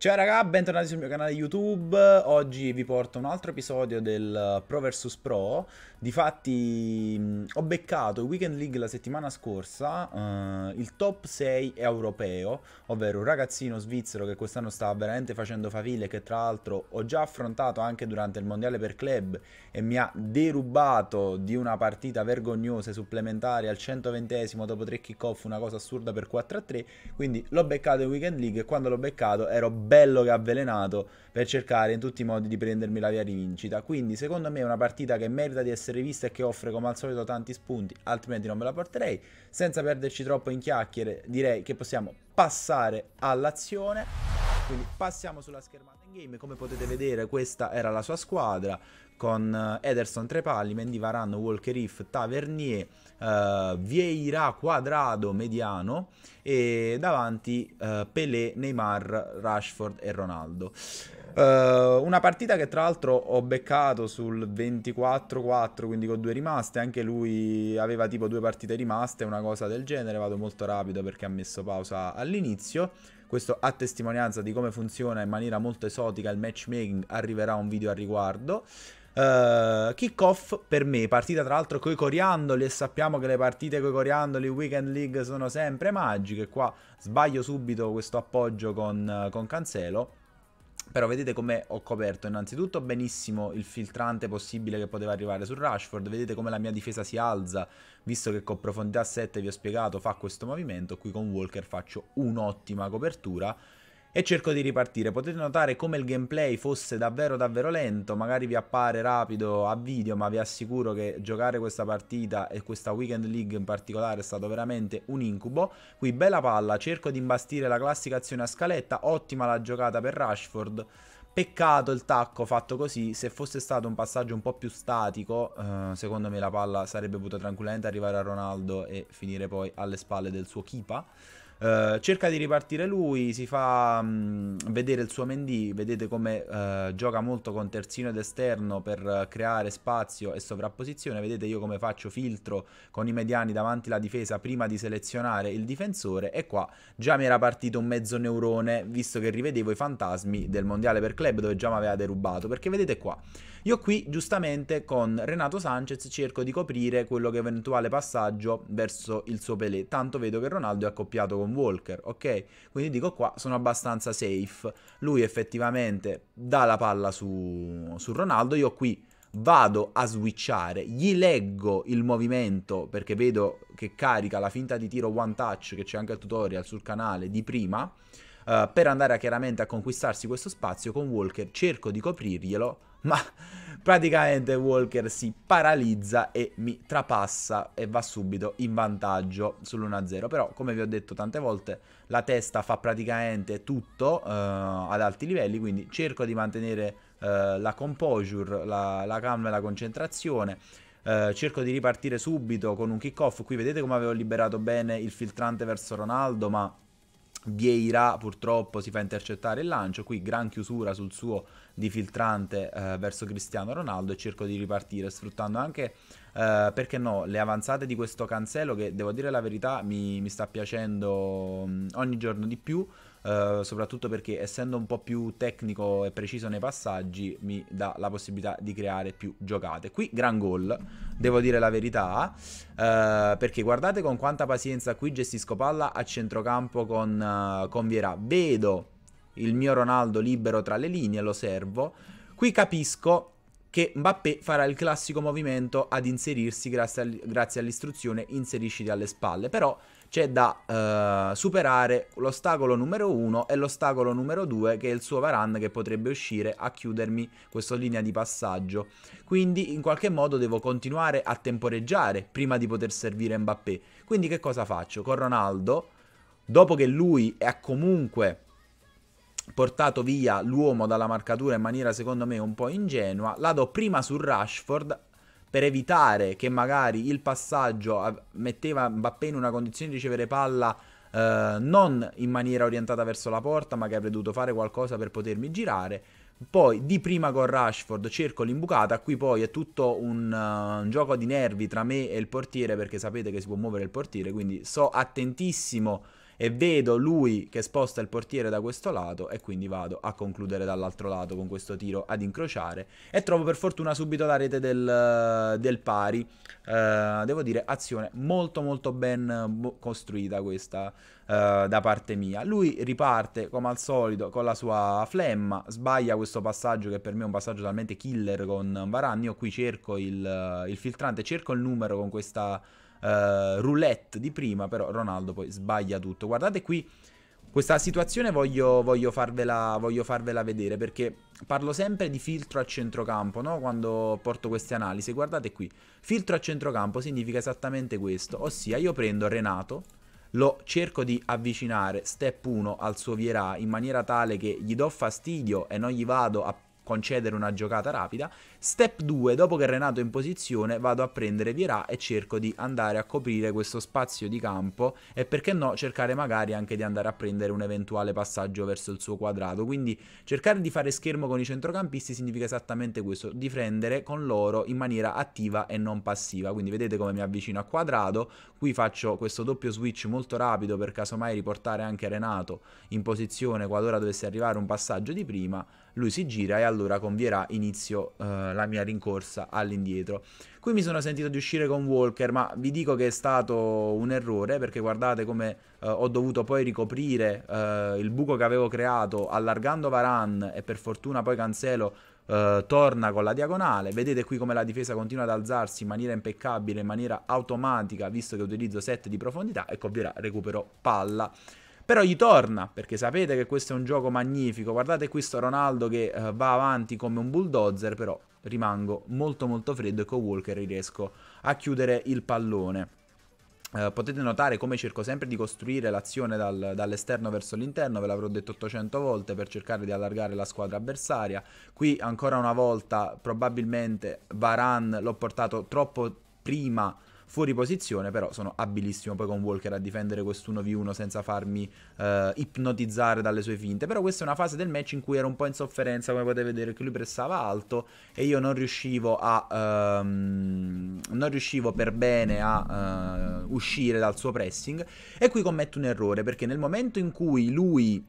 Ciao raga, bentornati sul mio canale YouTube, oggi vi porto un altro episodio del eh, Pro vs Pro Difatti mm, ho beccato il Weekend League la settimana scorsa, eh, il top 6 europeo Ovvero un ragazzino svizzero che quest'anno sta veramente facendo faville Che tra l'altro ho già affrontato anche durante il mondiale per club E mi ha derubato di una partita vergognosa e supplementare al 120esimo dopo 3 kick off Una cosa assurda per 4 a 3 Quindi l'ho beccato in Weekend League e quando l'ho beccato ero bello che avvelenato per cercare in tutti i modi di prendermi la via rivincita. Quindi secondo me è una partita che merita di essere vista e che offre come al solito tanti spunti, altrimenti non me la porterei. Senza perderci troppo in chiacchiere direi che possiamo passare all'azione. Quindi passiamo sulla schermata in game, come potete vedere questa era la sua squadra con eh, Ederson Trepalli, Mendy Varano, Walker If, Tavernier, eh, Vieira, Quadrado, Mediano e davanti eh, Pelé, Neymar, Rashford e Ronaldo. Uh, una partita che tra l'altro ho beccato sul 24-4, quindi con due rimaste, anche lui aveva tipo due partite rimaste, una cosa del genere, vado molto rapido perché ha messo pausa all'inizio questo a testimonianza di come funziona in maniera molto esotica il matchmaking, arriverà un video al riguardo. Uh, eh, kick off per me, partita tra l'altro coi coriandoli e sappiamo che le partite coi coriandoli Weekend League sono sempre magiche, qua sbaglio subito questo appoggio con, eh, con Cancelo però vedete come ho coperto innanzitutto benissimo il filtrante possibile che poteva arrivare su Rashford, vedete come la mia difesa si alza, visto che con profondità 7 vi ho spiegato fa questo movimento, qui con Walker faccio un'ottima copertura, e cerco di ripartire. Potete notare come il gameplay fosse davvero davvero lento, magari vi appare rapido a video, ma vi assicuro che giocare questa partita e questa Weekend League in particolare è stato veramente un incubo. Qui bella palla, cerco di imbastire la classica azione a scaletta, ottima la giocata per Rashford. Peccato il tacco fatto così, se fosse stato un passaggio un po' più statico, eh, secondo me la palla sarebbe potuta tranquillamente arrivare a Ronaldo e finire poi alle spalle del suo Kipa. Eh, cerca di ripartire lui, si fa um, vedere il suo Mendy, vedete come uh, gioca molto con terzino ed esterno per uh, creare spazio e sovrapposizione, vedete io come faccio filtro con i mediani davanti alla difesa prima di selezionare il difensore e qua già mi era partito un mezzo neurone visto che rivedevo i fantasmi del mondiale per club dove già mi aveva derubato, perché vedete qua io qui giustamente con Renato Sanchez cerco di coprire quello che è eventuale passaggio verso il suo Pelé, tanto vedo che Ronaldo è accoppiato con Walker, ok? Quindi dico qua sono abbastanza safe, lui effettivamente dà la palla su, su Ronaldo, io qui vado a switchare, gli leggo il movimento perché vedo che carica la finta di tiro one touch che c'è anche il tutorial sul canale di prima, uh, per andare a, chiaramente a conquistarsi questo spazio con Walker cerco di coprirglielo ma praticamente Walker si paralizza e mi trapassa e va subito in vantaggio sull'1-0. Però, come vi ho detto tante volte, la testa fa praticamente tutto eh, ad alti livelli, quindi cerco di mantenere eh, la composure, la, la calma e la concentrazione. Uh, cerco di ripartire subito con un kick off. Qui vedete come avevo liberato bene il filtrante verso Ronaldo, ma Vieira purtroppo si fa intercettare il lancio, qui gran chiusura sul suo di filtrante eh, verso Cristiano Ronaldo e cerco di ripartire sfruttando anche, eh, perché no, le avanzate di questo Cancelo che devo dire la verità mi, mi sta piacendo mm, ogni giorno di più. Eh, soprattutto perché essendo un po' più tecnico e preciso nei passaggi mi dà la possibilità di creare più giocate. Qui gran gol, devo dire la verità, eh, perché guardate con quanta pazienza qui gestisco palla a centrocampo con, uh, con Vierà. Vedo il mio Ronaldo libero tra le linee, lo servo. Qui capisco che Mbappé farà il classico movimento ad inserirsi grazie, al, grazie all'istruzione inserisciti alle spalle, però c'è da eh, superare l'ostacolo numero 1 e l'ostacolo numero 2 che è il suo Varan che potrebbe uscire a chiudermi questa linea di passaggio. Quindi in qualche modo devo continuare a temporeggiare prima di poter servire Mbappé. Quindi che cosa faccio? Con Ronaldo, dopo che lui è comunque portato via l'uomo dalla marcatura in maniera secondo me un po' ingenua, la do prima su Rashford per evitare che magari il passaggio metteva Mbappé in una condizione di ricevere palla eh, non in maniera orientata verso la porta, ma che avrei dovuto fare qualcosa per potermi girare. Poi di prima con Rashford cerco l'imbucata, qui poi è tutto un, uh, un gioco di nervi tra me e il portiere perché sapete che si può muovere il portiere, quindi so attentissimo e vedo lui che sposta il portiere da questo lato e quindi vado a concludere dall'altro lato con questo tiro ad incrociare e trovo per fortuna subito la rete del, del pari. Uh, devo dire azione molto molto ben costruita questa uh, da parte mia. Lui riparte come al solito con la sua flemma, sbaglia questo passaggio che per me è un passaggio talmente killer con Varane. Io qui cerco il, il filtrante, cerco il numero con questa uh, roulette di prima, però Ronaldo poi sbaglia tutto. Guardate qui questa situazione voglio, voglio, farvela, voglio, farvela, vedere perché parlo sempre di filtro a centrocampo no? quando porto queste analisi. Guardate qui, filtro a centrocampo significa esattamente questo, ossia io prendo Renato, lo cerco di avvicinare step 1 al suo Vierà in maniera tale che gli do fastidio e non gli vado a concedere una giocata rapida. Step 2, dopo che Renato è in posizione, vado a prendere Vierà e cerco di andare a coprire questo spazio di campo e perché no cercare magari anche di andare a prendere un eventuale passaggio verso il suo quadrato. Quindi cercare di fare schermo con i centrocampisti significa esattamente questo, difendere con loro in maniera attiva e non passiva. Quindi vedete come mi avvicino a quadrato, qui faccio questo doppio switch molto rapido per casomai riportare anche Renato in posizione qualora dovesse arrivare un passaggio di prima lui si gira e allora convierà inizio uh, la mia rincorsa all'indietro. Qui mi sono sentito di uscire con Walker, ma vi dico che è stato un errore perché guardate come uh, ho dovuto poi ricoprire uh, il buco che avevo creato allargando Varan e per fortuna poi Cancelo Uh, torna con la diagonale. Vedete qui come la difesa continua ad alzarsi in maniera impeccabile, in maniera automatica, visto che utilizzo 7 di profondità. Ecco, vi recupero palla però gli torna, perché sapete che questo è un gioco magnifico, guardate questo Ronaldo che uh, va avanti come un bulldozer, però rimango molto molto freddo e con Walker riesco a chiudere il pallone. Uh, potete notare come cerco sempre di costruire l'azione dal, dall'esterno verso l'interno, ve l'avrò detto 800 volte per cercare di allargare la squadra avversaria. Qui ancora una volta probabilmente Varan l'ho portato troppo prima fuori posizione, però sono abilissimo poi con Walker a difendere quest'1v1 senza farmi eh, ipnotizzare dalle sue finte, però questa è una fase del match in cui ero un po' in sofferenza, come potete vedere che lui pressava alto e io non riuscivo a... Ehm, non riuscivo per bene a eh, uscire dal suo pressing e qui commetto un errore perché nel momento in cui lui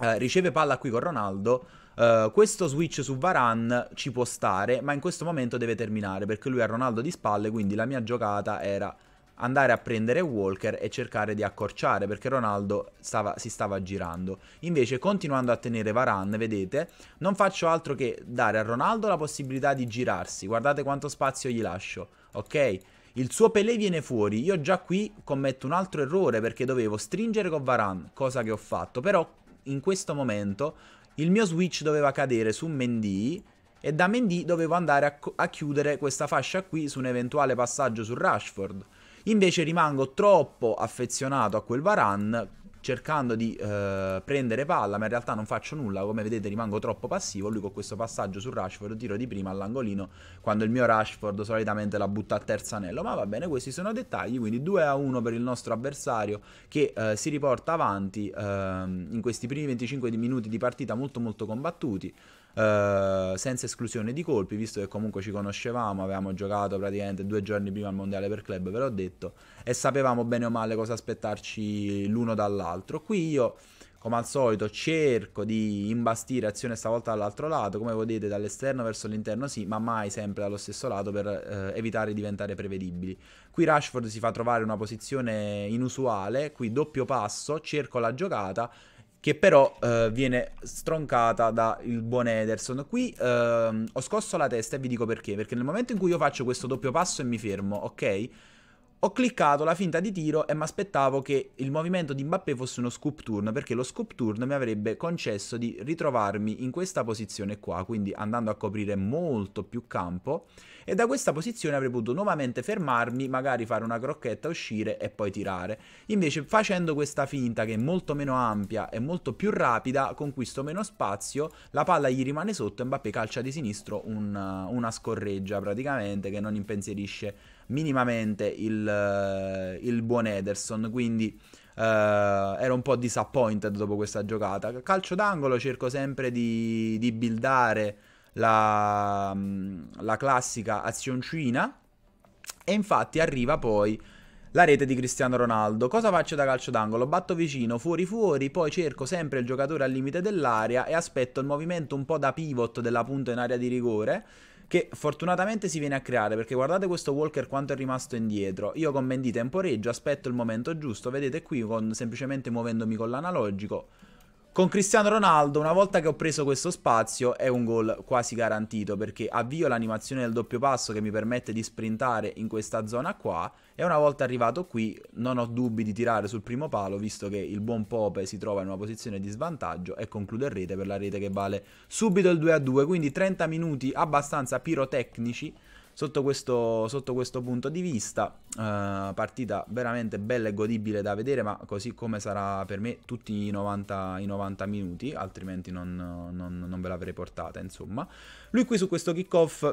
eh, riceve palla qui con Ronaldo eh, questo switch su Varan ci può stare, ma in questo momento deve terminare perché lui ha Ronaldo di spalle, quindi la mia giocata era andare a prendere Walker e cercare di accorciare perché Ronaldo stava, si stava girando. Invece continuando a tenere Varan, vedete, non faccio altro che dare a Ronaldo la possibilità di girarsi. Guardate quanto spazio gli lascio, ok? Il suo Pelé viene fuori, io già qui commetto un altro errore perché dovevo stringere con Varan, cosa che ho fatto, però in questo momento il mio switch doveva cadere su Mendy e da Mendy dovevo andare a, a chiudere questa fascia qui su un eventuale passaggio su Rashford. Invece rimango troppo affezionato a quel Varan cercando di eh, prendere palla, ma in realtà non faccio nulla, come vedete rimango troppo passivo, lui con questo passaggio su Rashford tiro di prima all'angolino, quando il mio Rashford solitamente la butta a terzo anello, ma va bene, questi sono dettagli, quindi 2 a 1 per il nostro avversario che eh, si riporta avanti eh, in questi primi 25 minuti di partita molto molto combattuti, eh, senza esclusione di colpi, visto che comunque ci conoscevamo, avevamo giocato praticamente due giorni prima al mondiale per club, ve l'ho detto, e sapevamo bene o male cosa aspettarci l'uno dall'altro. Qui io come al solito cerco di imbastire azione stavolta dall'altro lato, come vedete dall'esterno verso l'interno sì, ma mai sempre dallo stesso lato per eh, evitare di diventare prevedibili. Qui Rashford si fa trovare una posizione inusuale, qui doppio passo, cerco la giocata che però eh, viene stroncata dal buon Ederson. Qui ehm, ho scosso la testa e vi dico perché, perché nel momento in cui io faccio questo doppio passo e mi fermo, ok? Ho cliccato la finta di tiro e mi aspettavo che il movimento di Mbappé fosse uno scoop turn, perché lo scoop turn mi avrebbe concesso di ritrovarmi in questa posizione qua, quindi andando a coprire molto più campo, e da questa posizione avrei potuto nuovamente fermarmi, magari fare una crocchetta, uscire e poi tirare. Invece facendo questa finta che è molto meno ampia e molto più rapida, conquisto meno spazio, la palla gli rimane sotto e Mbappé calcia di sinistro una, una scorreggia praticamente che non impensierisce minimamente il, eh, il buon Ederson, quindi eh, ero un po' disappointed dopo questa giocata. Calcio d'angolo cerco sempre di, di buildare la, mm, la classica azioncina e infatti arriva poi la rete di Cristiano Ronaldo. Cosa faccio da calcio d'angolo? Batto vicino, fuori fuori, poi cerco sempre il giocatore al limite dell'area e aspetto il movimento un po' da pivot della punta in area di rigore che fortunatamente si viene a creare perché guardate questo Walker quanto è rimasto indietro io con Mendy temporeggio aspetto il momento giusto vedete qui con, semplicemente muovendomi con l'analogico con Cristiano Ronaldo, una volta che ho preso questo spazio, è un gol quasi garantito perché avvio l'animazione del doppio passo che mi permette di sprintare in questa zona qua e una volta arrivato qui non ho dubbi di tirare sul primo palo visto che il buon Pope si trova in una posizione di svantaggio e conclude in rete per la rete che vale subito il 2-2, a quindi 30 minuti abbastanza pirotecnici sotto questo, sotto questo punto di vista, eh, partita veramente bella e godibile da vedere, ma così come sarà per me tutti i 90, i 90 minuti, altrimenti non, non, non ve l'avrei portata, insomma. Lui qui su questo kickoff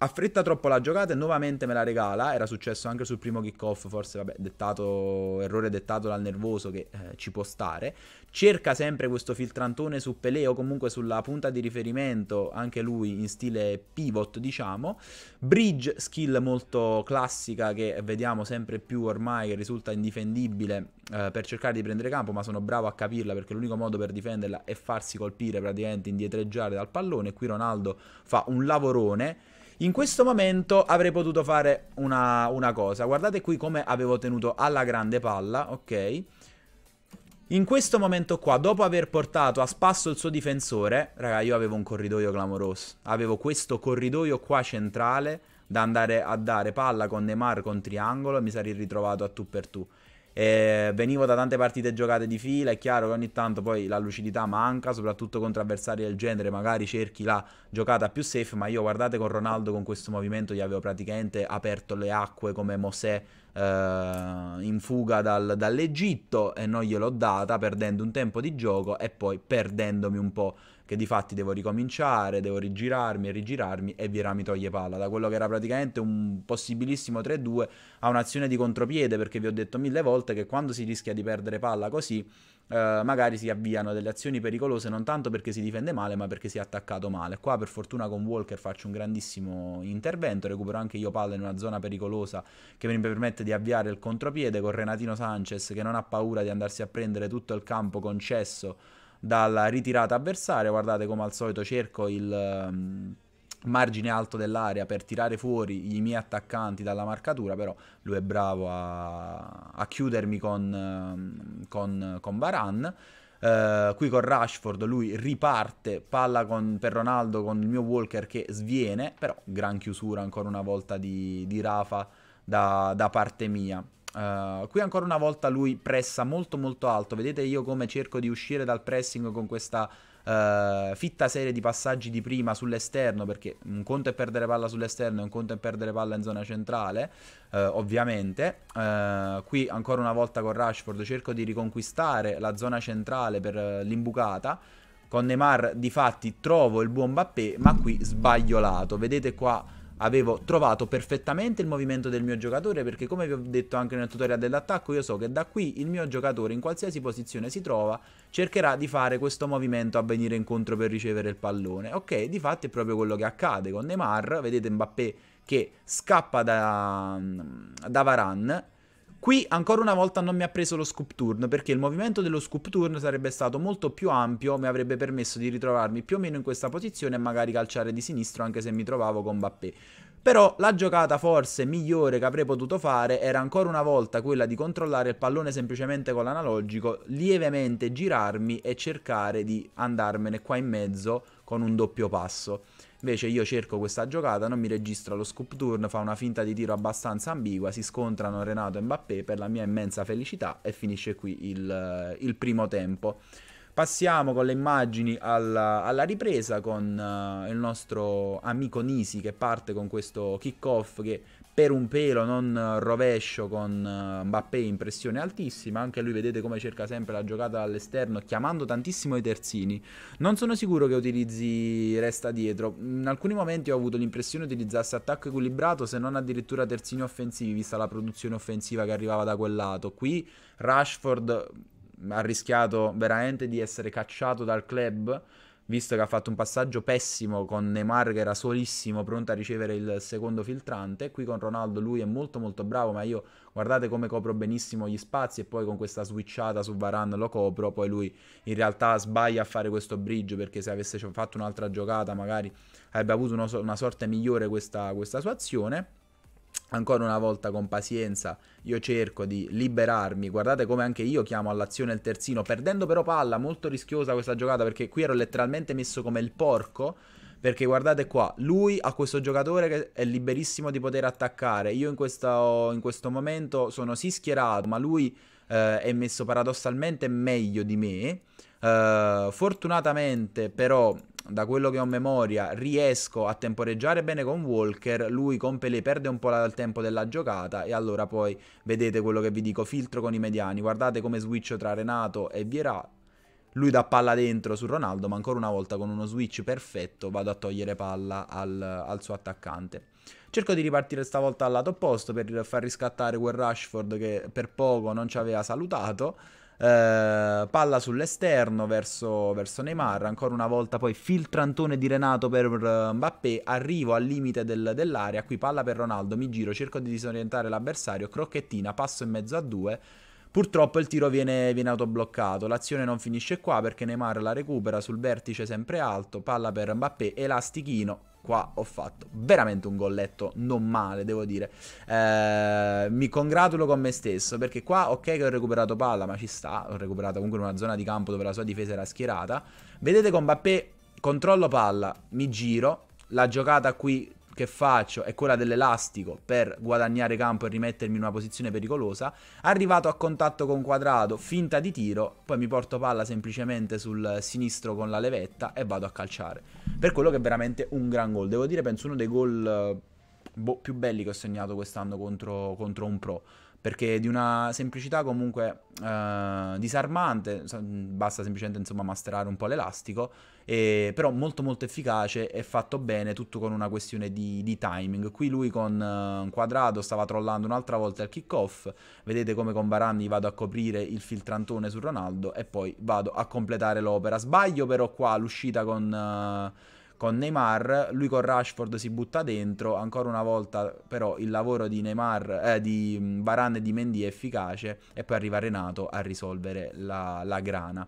affretta troppo la giocata e nuovamente me la regala. Era successo anche sul primo kickoff, forse vabbè, dettato, errore dettato dal nervoso che eh, ci può stare. Cerca sempre questo filtrantone su Pelé o comunque sulla punta di riferimento, anche lui in stile pivot, diciamo. Bridge, skill molto classica che vediamo sempre più ormai che risulta indifendibile eh, per cercare di prendere campo, ma sono bravo a capirla perché l'unico modo per difenderla è farsi colpire praticamente indietreggiare dal pallone. Qui Ronaldo fa un lavorone in questo momento avrei potuto fare una, una cosa. Guardate qui come avevo tenuto alla grande palla, ok? In questo momento qua, dopo aver portato a spasso il suo difensore, raga, io avevo un corridoio clamoroso. Avevo questo corridoio qua centrale da andare a dare palla con Neymar con triangolo e mi sarei ritrovato a tu per tu. Eh, venivo da tante partite giocate di fila, è chiaro che ogni tanto poi la lucidità manca, soprattutto contro avversari del genere, magari cerchi la giocata più safe, ma io guardate con Ronaldo con questo movimento gli avevo praticamente aperto le acque come Mosè eh, in fuga dal, dall'Egitto e non gliel'ho data perdendo un tempo di gioco e poi perdendomi un po' che di fatti devo ricominciare, devo rigirarmi e rigirarmi e Viera mi toglie palla, da quello che era praticamente un possibilissimo 3-2 a un'azione di contropiede, perché vi ho detto mille volte che quando si rischia di perdere palla così, eh, magari si avviano delle azioni pericolose non tanto perché si difende male, ma perché si è attaccato male. Qua per fortuna con Walker faccio un grandissimo intervento, recupero anche io palla in una zona pericolosa che mi permette di avviare il contropiede con Renatino Sanchez che non ha paura di andarsi a prendere tutto il campo concesso dalla ritirata avversaria. Guardate come al solito cerco il um, margine alto dell'area per tirare fuori i miei attaccanti dalla marcatura, però lui è bravo a, a chiudermi con, ehm, con, con Baran. Uh, eh, qui con Rashford lui riparte, palla con, per Ronaldo con il mio Walker che sviene, però gran chiusura ancora una volta di, di Rafa da, da parte mia. Eh, qui ancora una volta lui pressa molto molto alto, vedete io come cerco di uscire dal pressing con questa uh, fitta serie di passaggi di prima sull'esterno, perché un conto è perdere palla sull'esterno e un conto è perdere palla in zona centrale, uh, ovviamente. qui ancora una volta con Rashford cerco di riconquistare la zona centrale per l'imbucata, con Neymar di fatti trovo il buon Bappé, ma qui sbagliolato, vedete qua avevo trovato perfettamente il movimento del mio giocatore perché come vi ho detto anche nel tutorial dell'attacco io so che da qui il mio giocatore in qualsiasi posizione si trova cercherà di fare questo movimento a venire incontro per ricevere il pallone ok di fatto è proprio quello che accade con Neymar vedete Mbappé che scappa da, da Varane Qui ancora una volta non mi ha preso lo scoop turn perché il movimento dello scoop turn sarebbe stato molto più ampio, mi avrebbe permesso di ritrovarmi più o meno in questa posizione e magari calciare di sinistro anche se mi trovavo con Bappé. Però la giocata forse migliore che avrei potuto fare era ancora una volta quella di controllare il pallone semplicemente con l'analogico, lievemente girarmi e cercare di andarmene qua in mezzo con un doppio passo. Invece io cerco questa giocata, non mi registra lo scoop turn, fa una finta di tiro abbastanza ambigua, si scontrano Renato e Mbappé per la mia immensa felicità e finisce qui il, il primo tempo. Passiamo con le immagini alla, alla ripresa con uh, il nostro amico Nisi che parte con questo kick off che per un pelo non rovescio con eh, Mbappé in pressione altissima, anche lui vedete come cerca sempre la giocata dall'esterno chiamando tantissimo i terzini. Non sono sicuro che utilizzi resta dietro. In alcuni momenti ho avuto l'impressione utilizzasse attacco equilibrato, se non addirittura terzini offensivi, vista la produzione offensiva che arrivava da quel lato. Qui Rashford ha rischiato veramente di essere cacciato dal club visto che ha fatto un passaggio pessimo con Neymar che era solissimo, pronto a ricevere il secondo filtrante. Qui con Ronaldo lui è molto molto bravo, ma io guardate come copro benissimo gli spazi e poi con questa switchata su Varane lo copro, poi lui in realtà sbaglia a fare questo bridge perché se avesse fatto un'altra giocata magari avrebbe avuto una, sorte migliore questa, questa sua azione. Ancora una volta con pazienza io cerco di liberarmi, guardate come anche io chiamo all'azione il terzino, perdendo però palla, molto rischiosa questa giocata perché qui ero letteralmente messo come il porco, perché guardate qua, lui ha questo giocatore che è liberissimo di poter attaccare, io in questo, in questo momento sono sì schierato, ma lui eh, è messo paradossalmente meglio di me, Uh, fortunatamente però da quello che ho memoria, riesco a temporeggiare bene con Walker, lui con Pelé perde un po' il tempo della giocata e allora poi vedete quello che vi dico, filtro con i mediani, guardate come switch tra Renato e Vierà, lui dà palla dentro su Ronaldo, ma ancora una volta con uno switch perfetto vado a togliere palla al, al suo attaccante. Cerco di ripartire stavolta al lato opposto per far riscattare quel Rashford che per poco non ci aveva salutato, eh, palla sull'esterno verso, verso, Neymar, ancora una volta poi filtrantone di Renato per eh, Mbappé, arrivo al limite del, dell'area, qui palla per Ronaldo, mi giro, cerco di disorientare l'avversario, crocchettina, passo in mezzo a due, Purtroppo il tiro viene, viene autobloccato, l'azione non finisce qua perché Neymar la recupera sul vertice sempre alto, palla per Mbappé, elastichino, qua ho fatto veramente un golletto non male, devo dire. Eh, mi congratulo con me stesso perché qua, ok, che ho recuperato palla, ma ci sta. Ho recuperato comunque in una zona di campo dove la sua difesa era schierata. Vedete con Mbappé, controllo palla, mi giro. La giocata qui che faccio è quella dell'elastico per guadagnare campo e rimettermi in una posizione pericolosa. Arrivato a contatto con quadrato, finta di tiro, poi mi porto palla semplicemente sul sinistro con la levetta e vado a calciare. Per quello che è veramente un gran gol. Devo dire, penso uno dei gol eh, boh, più belli che ho segnato quest'anno contro, contro un pro perché di una semplicità comunque eh, disarmante, basta semplicemente insomma masterare un po' l'elastico, e, però molto molto efficace e fatto bene, tutto con una questione di, di timing. Qui lui con eh, un quadrato stava trollando un'altra volta il kickoff, vedete come con Barani vado a coprire il filtrantone su Ronaldo e poi vado a completare l'opera. Sbaglio però qua l'uscita con... Eh, con Neymar, lui con Rashford si butta dentro, ancora una volta però il lavoro di Neymar, eh, di mm, Varane e di Mendy è efficace e poi arriva Renato a risolvere la, la grana.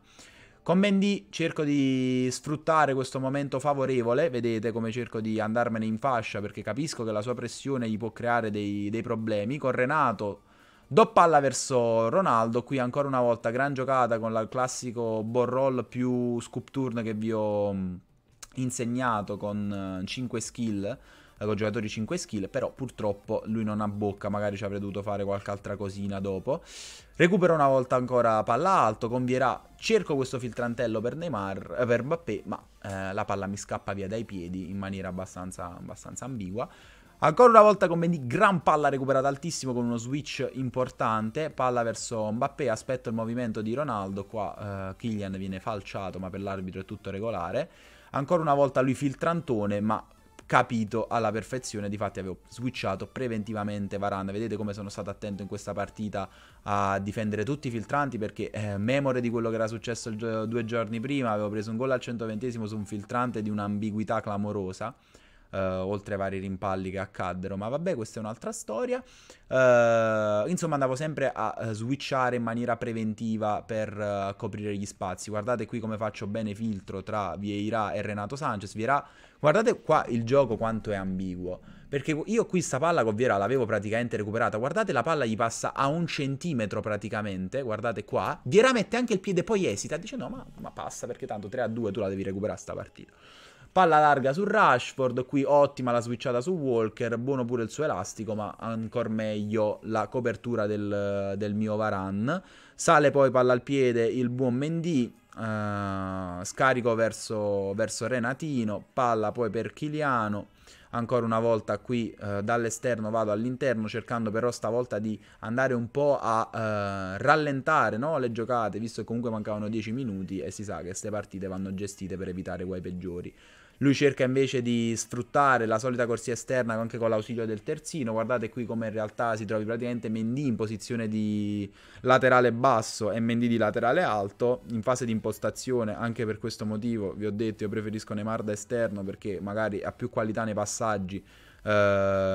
Con Mendy cerco di sfruttare questo momento favorevole, vedete come cerco di andarmene in fascia perché capisco che la sua pressione gli può creare dei, dei problemi. Con Renato do palla verso Ronaldo, qui ancora una volta gran giocata con il classico ball roll più scoop turn che vi ho mm, insegnato con 5 eh, skill, eh, con giocatori 5 skill, però purtroppo lui non ha bocca, magari ci avrei dovuto fare qualche altra cosina dopo. Recupera una volta ancora palla alto, convierà, cerco questo filtrantello per Neymar, eh, per Mbappé, ma eh, la palla mi scappa via dai piedi in maniera abbastanza, abbastanza ambigua. Ancora una volta con Mendy, gran palla recuperata altissimo con uno switch importante, palla verso Mbappé, aspetto il movimento di Ronaldo, qua eh, Kylian viene falciato ma per l'arbitro è tutto regolare. Ancora una volta lui filtrantone, ma capito alla perfezione, difatti avevo switchato preventivamente Varane, vedete come sono stato attento in questa partita a difendere tutti i filtranti perché eh, memore di quello che era successo gio due giorni prima, avevo preso un gol al 120 su un filtrante di un'ambiguità clamorosa, uh, oltre ai vari rimpalli che accaddero, ma vabbè, questa è un'altra storia. Uh, insomma, andavo sempre a eh, switchare in maniera preventiva per coprire gli spazi. Guardate qui come faccio bene filtro tra Vieira e Renato Sanchez. Vieira, guardate qua il gioco quanto è ambiguo. Perché io qui sta palla con Viera l'avevo praticamente recuperata. Guardate, la palla gli passa a un centimetro praticamente. Guardate qua. Viera mette anche il piede, poi esita. Dice: No, ma, ma passa perché tanto 3 a 2 tu la devi recuperare sta partita. Palla larga su Rashford, qui ottima la switchata su Walker, buono pure il suo elastico, ma ancora meglio la copertura del, del mio Varan. Sale poi palla al piede il buon Mendy, Uh, scarico verso, verso, Renatino, palla poi per Chiliano. Ancora una volta qui uh, dall'esterno vado all'interno cercando però stavolta di andare un po' a uh, rallentare no? le giocate visto che comunque mancavano 10 minuti e si sa che queste partite vanno gestite per evitare guai peggiori. Lui cerca invece di sfruttare la solita corsia esterna anche con l'ausilio del terzino. Guardate qui come in realtà si trovi praticamente Mendy in posizione di laterale basso e Mendy di laterale alto. In fase di impostazione, anche per questo motivo, vi ho detto, io preferisco Neymar da esterno perché magari ha più qualità nei passaggi. Eh,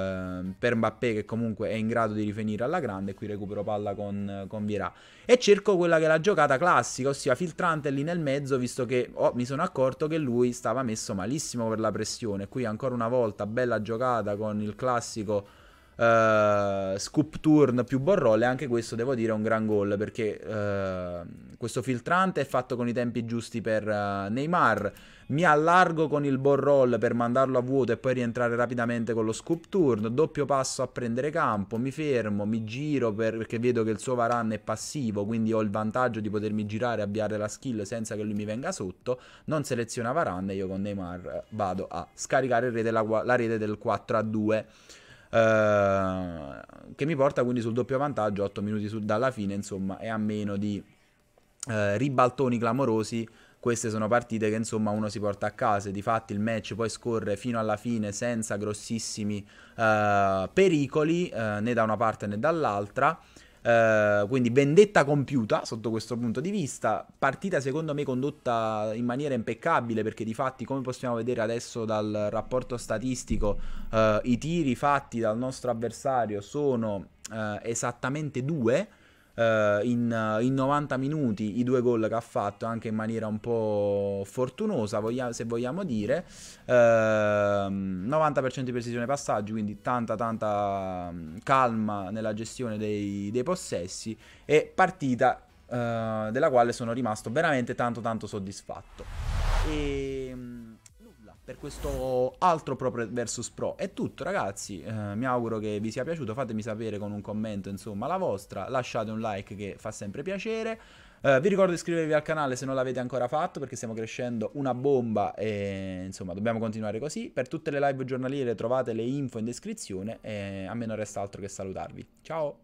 per Mbappé che comunque è in grado di rifinire alla grande, qui recupero palla con, con Vierà. E cerco quella che è la giocata classica, ossia filtrante lì nel mezzo, visto che oh, mi sono accorto che lui stava messo malissimo per la pressione. Qui ancora una volta bella giocata con il classico Uh, scoop turn più borrolle, anche questo devo dire è un gran gol perché uh, questo filtrante è fatto con i tempi giusti per uh, Neymar. Mi allargo con il roll per mandarlo a vuoto e poi rientrare rapidamente con lo scoop turn. Doppio passo a prendere campo, mi fermo, mi giro per, perché vedo che il suo Varan è passivo, quindi ho il vantaggio di potermi girare e avviare la skill senza che lui mi venga sotto. Non seleziona Varan e io con Neymar vado a scaricare la rete del 4 a 2. Eh, che mi porta quindi sul doppio vantaggio 8 minuti su, dalla fine insomma e a meno di uh, ribaltoni clamorosi queste sono partite che insomma uno si porta a casa e difatti il match poi scorre fino alla fine senza grossissimi uh, pericoli né da una parte né dall'altra eh, quindi vendetta compiuta sotto questo punto di vista, partita secondo me condotta in maniera impeccabile perché di fatti come possiamo vedere adesso dal rapporto statistico uh, i tiri fatti dal nostro avversario sono uh, esattamente due eh, in, eh, in, 90 minuti i due gol che ha fatto anche in maniera un po' fortunosa, voglia, se vogliamo dire. Eh, 90% di precisione passaggi, quindi tanta tanta mm, calma nella gestione dei, dei possessi e partita eh, della quale sono rimasto veramente tanto tanto soddisfatto. E per questo altro proprio versus Pro. È tutto ragazzi, eh, mi auguro che vi sia piaciuto, fatemi sapere con un commento insomma la vostra, lasciate un like che fa sempre piacere. Eh, vi ricordo di iscrivervi al canale se non l'avete ancora fatto perché stiamo crescendo una bomba e insomma dobbiamo continuare così. Per tutte le live giornaliere trovate le info in descrizione e a me non resta altro che salutarvi. Ciao!